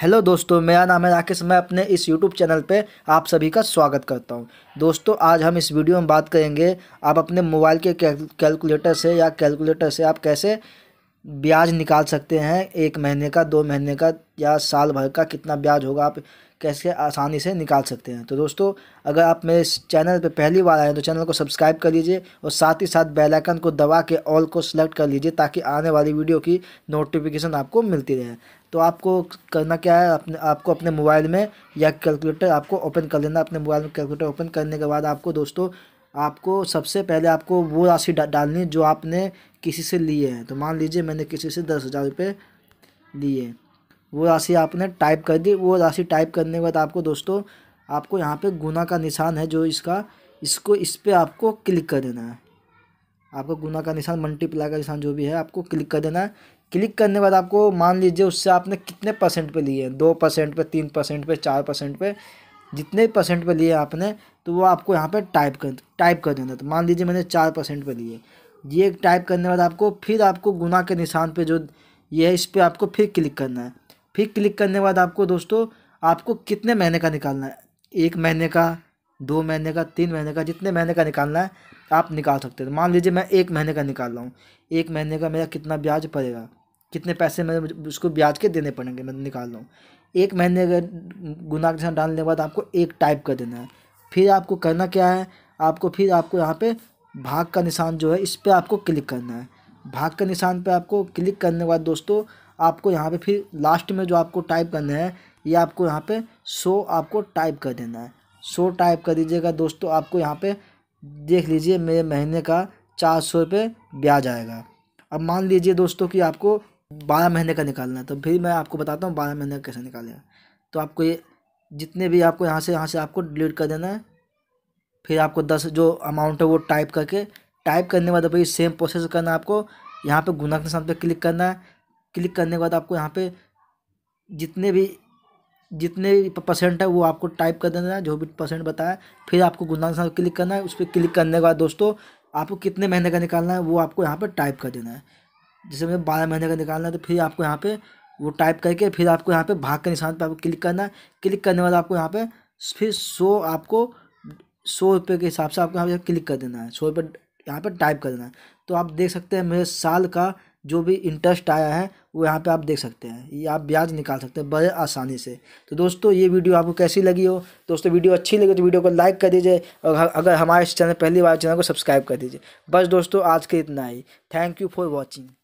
hello दोस्तों मेरा नाम है राकेश मैं अपने इस यूट्यूब चैनल पे आप सभी का स्वागत करता हूँ दोस्तों आज हम इस वीडियो में बात करेंगे आप अपने मोबाइल के कैलकुलेटर से या कैलकुलेटर से आप कैसे ब्याज निकाल सकते हैं एक महीने का दो महीने का या साल भर का कितना ब्याज होगा आप कैसे आसानी से निकाल सकते हैं तो दोस्तों अगर आप मेरे चैनल पर पहली बार आए तो चैनल को सब्सक्राइब कर लीजिए और साथ ही साथ बेल आइकन को दबा के ऑल को सिलेक्ट कर लीजिए ताकि आने वाली वीडियो की नोटिफिकेशन आपको मिलती रहे तो आपको करना क्या है अपने आपको अपने मोबाइल में या कैलकुलेटर आपको ओपन कर लेना अपने मोबाइल में कैलकुलेटर ओपन करने के बाद आपको दोस्तों आपको सबसे पहले आपको वो राशि डा, डालनी जो आपने किसी से लिए है तो मान लीजिए मैंने किसी से दस हज़ार रुपये लिए वो राशि आपने टाइप कर दी वो राशि टाइप करने के बाद आपको दोस्तों आपको यहाँ पे गुना का निशान है जो इसका इसको इस पर आपको क्लिक कर देना है आपको गुना का निशान मल्टीप्लाई का निशान जो भी है आपको क्लिक कर देना है क्लिक करने के बाद आपको मान लीजिए उससे आपने कितने परसेंट पे लिए हैं दो परसेंट पे तीन परसेंट पे चार परसेंट पे जितने परसेंट पर लिए आपने तो वो आपको यहाँ पर टाइप कर टाइप कर देना तो मान लीजिए मैंने चार परसेंट पर लिए ये टाइप करने बाद आपको फिर आपको गुना के निशान पे जो ये है इस पर आपको फिर क्लिक करना है फिर क्लिक करने के बाद आपको दोस्तों आपको कितने महीने का निकालना है एक महीने का दो महीने का तीन महीने का जितने महीने का निकालना है आप निकाल सकते हो तो मान लीजिए मैं एक महीने का निकाल रहा हूँ एक महीने का मेरा कितना ब्याज पड़ेगा कितने पैसे मैं उसको ब्याज के देने पड़ेंगे मैं निकाल लूँ एक महीने अगर गुना के साथ डालने के बाद आपको एक टाइप कर देना है फिर आपको करना क्या है आपको फिर आपको यहाँ पे भाग का निशान जो है इस पर आपको क्लिक करना है भाग का निशान पे आपको क्लिक करने के बाद दोस्तों आपको यहाँ पे फिर लास्ट में जो आपको टाइप करना है ये आपको यहाँ पे सो आपको टाइप कर देना है सो टाइप कर दीजिएगा दोस्तों आपको यहाँ पे देख लीजिए मेरे महीने का चार सौ रुपये ब्याज आएगा अब मान लीजिए दोस्तों कि आपको बारह महीने का निकालना है तो फिर मैं आपको बताता हूँ बारह महीने का कैसे निकालेगा तो आपको ये जितने भी आपको यहाँ से यहाँ से आपको डिलीट कर देना है फिर आपको दस जो अमाउंट है वो टाइप करके टाइप करने के बाद भाई सेम प्रोसेस करना आपको यहाँ पे गुना के साथ पे क्लिक करना है क्लिक करने के बाद आपको यहाँ पे जितने भी जितने परसेंट है वो आपको टाइप कर देना है जो भी परसेंट बताया फिर आपको गुना के क्लिक करना है उस पर क्लिक करने के बाद दोस्तों आपको कितने महीने का निकालना है वो आपको यहाँ पर टाइप कर देना है जैसे मैं बारह महीने का निकालना है तो फिर आपको यहाँ पे वो टाइप करके फिर आपको यहाँ पे भाग के निशान पर आपको क्लिक करना है क्लिक करने वाला आपको यहाँ पे फिर सौ आपको सौ रुपये के हिसाब से आपको यहाँ पे क्लिक कर देना है सौ रुपये यहाँ पर टाइप कर देना है तो आप देख सकते हैं मेरे साल का जो भी इंटरेस्ट आया है वो यहाँ पर आप देख सकते हैं ये आप ब्याज निकाल सकते हैं बड़े आसानी से तो दोस्तों ये वीडियो आपको कैसी लगी हो दोस्तों वीडियो अच्छी लगी तो वीडियो को लाइक कर दीजिए और अगर हमारे चैनल पहली बार चैनल को सब्सक्राइब कर दीजिए बस दोस्तों आज के इतना ही थैंक यू फॉर वॉचिंग